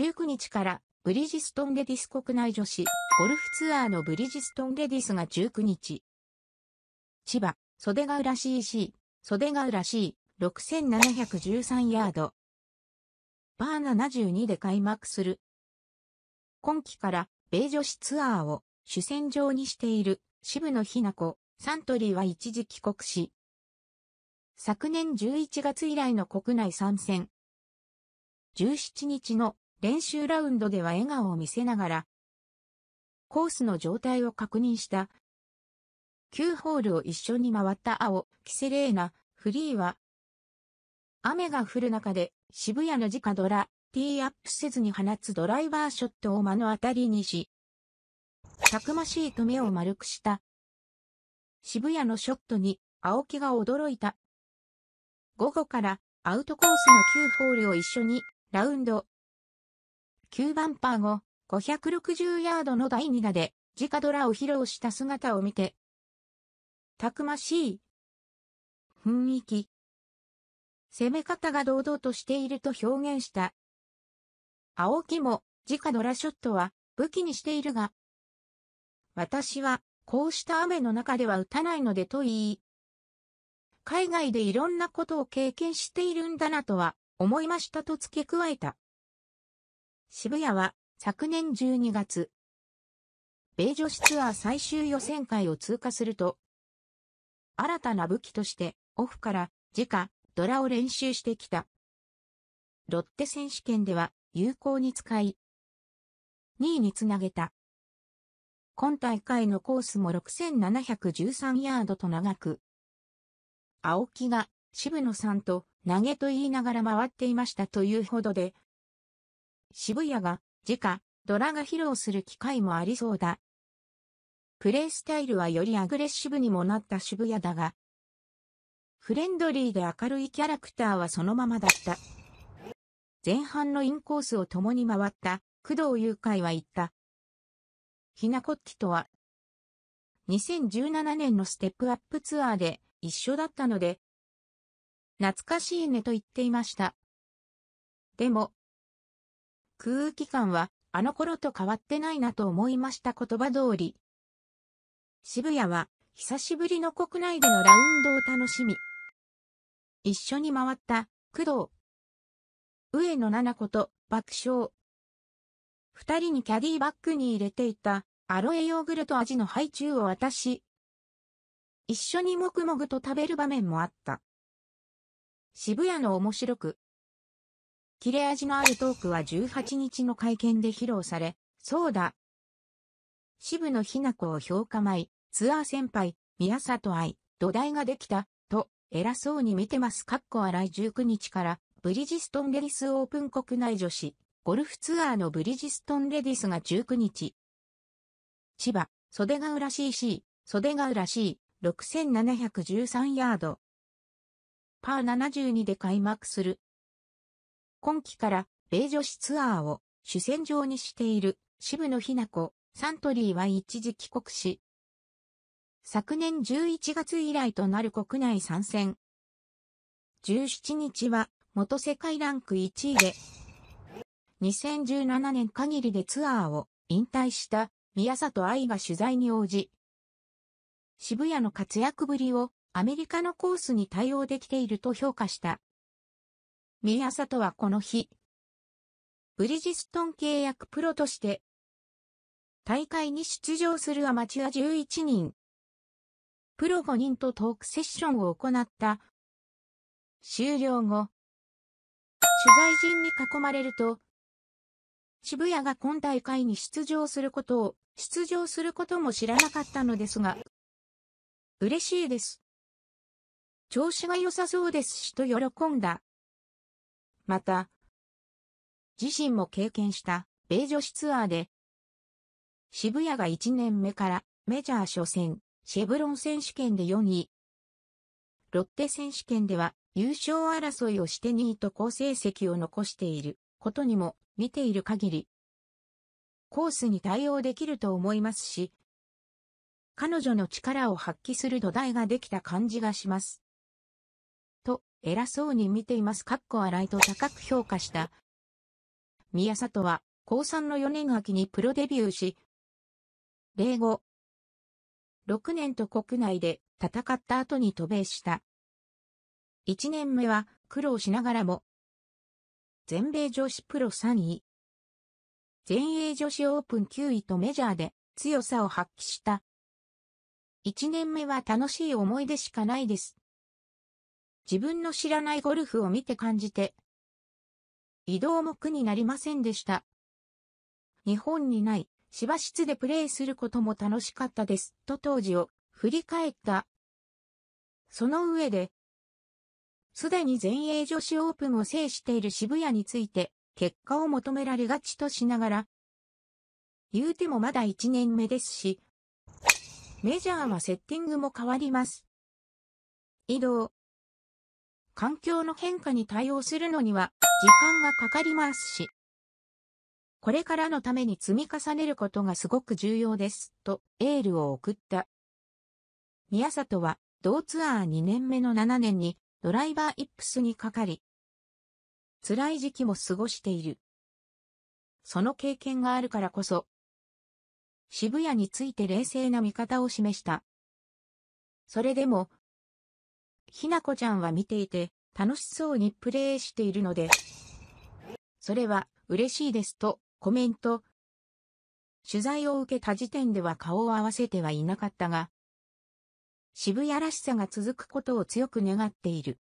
19日からブリヂストンレディス国内女子ゴルフツアーのブリヂストンレディスが19日。千葉、袖ヶ浦 CC、袖ヶ浦 C、6713ヤード。パー72で開幕する。今季から米女子ツアーを主戦場にしている渋野日向子、サントリーは一時帰国し、昨年11月以来の国内参戦。17日の練習ラウンドでは笑顔を見せながら、コースの状態を確認した。9ホールを一緒に回った青、キセレーナ、フリーは、雨が降る中で渋谷の直ドラ、ティーアップせずに放つドライバーショットを目の当たりにし、たくましいと目を丸くした。渋谷のショットに青木が驚いた。午後からアウトコースの9ホールを一緒にラウンド。9番パー後、560ヤードの第2打で、直ドラを披露した姿を見て、たくましい。雰囲気。攻め方が堂々としていると表現した。青木も、直ドラショットは、武器にしているが、私は、こうした雨の中では打たないのでと言い、海外でいろんなことを経験しているんだなとは思いましたと付け加えた。渋谷は昨年12月、米女子ツアー最終予選会を通過すると、新たな武器としてオフから直ドラを練習してきた。ロッテ選手権では有効に使い、2位につなげた。今大会のコースも6713ヤードと長く、青木が渋野さんと投げと言いながら回っていましたというほどで渋谷が、直、ドラが披露する機会もありそうだ。プレイスタイルはよりアグレッシブにもなった渋谷だが、フレンドリーで明るいキャラクターはそのままだった。前半のインコースを共に回った、工藤優海は言った。ひなこっきとは、2017年のステップアップツアーで一緒だったので、懐かしいねと言っていました。でも、空気感は、あの頃と変わってないなと思いました言葉通り。渋谷は、久しぶりの国内でのラウンドを楽しみ。一緒に回った、工藤。上野々子と爆笑。二人にキャディバッグに入れていた、アロエヨーグルト味のハイチュウを渡し、一緒にもぐもぐと食べる場面もあった。渋谷の面白く、切れ味のあるトークは18日の会見で披露され、そうだ。渋野日向子を評価前、ツアー先輩、宮里愛、土台ができた、と、偉そうに見てます。かっこ笑い19日から、ブリヂストンレディスオープン国内女子、ゴルフツアーのブリヂストンレディスが19日。千葉、袖ヶ浦 CC、袖ヶ浦 C、6713ヤード。パー72で開幕する今季から米女子ツアーを主戦場にしている渋野日向子、サントリーは一時帰国し、昨年11月以来となる国内参戦。17日は元世界ランク1位で、2017年限りでツアーを引退した宮里愛が取材に応じ、渋谷の活躍ぶりをアメリカのコースに対応できていると評価した。宮里はこの日、ブリヂストン契約プロとして、大会に出場するアマチュア11人、プロ5人とトークセッションを行った。終了後、取材陣に囲まれると、渋谷が今大会に出場することを、出場することも知らなかったのですが、嬉しいです。調子が良さそうですしと喜んだ。また、自身も経験した米女子ツアーで、渋谷が1年目からメジャー初戦、シェブロン選手権で4位、ロッテ選手権では優勝争いをして2位と好成績を残していることにも見ている限り、コースに対応できると思いますし、彼女の力を発揮する土台ができた感じがします。偉そうに見ています。かっこ笑いと高く評価した。宮里は、高3の4年秋にプロデビューし、0 5 6年と国内で戦った後に渡米した。1年目は苦労しながらも、全米女子プロ3位、全英女子オープン9位とメジャーで強さを発揮した。1年目は楽しい思い出しかないです。自分の知らないゴルフを見て感じて、移動も苦になりませんでした。日本にない芝室でプレーすることも楽しかったです、と当時を振り返った。その上で、すでに全英女子オープンを制している渋谷について、結果を求められがちとしながら、言うてもまだ1年目ですし、メジャーはセッティングも変わります。移動、環境の変化に対応するのには時間がかかりますし、これからのために積み重ねることがすごく重要です、とエールを送った。宮里は同ツアー2年目の7年にドライバーイップスにかかり、辛い時期も過ごしている。その経験があるからこそ、渋谷について冷静な見方を示した。それでも、ひなこちゃんは見ていて、楽しそうにプレイしているので、それは嬉しいですとコメント。取材を受けた時点では顔を合わせてはいなかったが、渋谷らしさが続くことを強く願っている。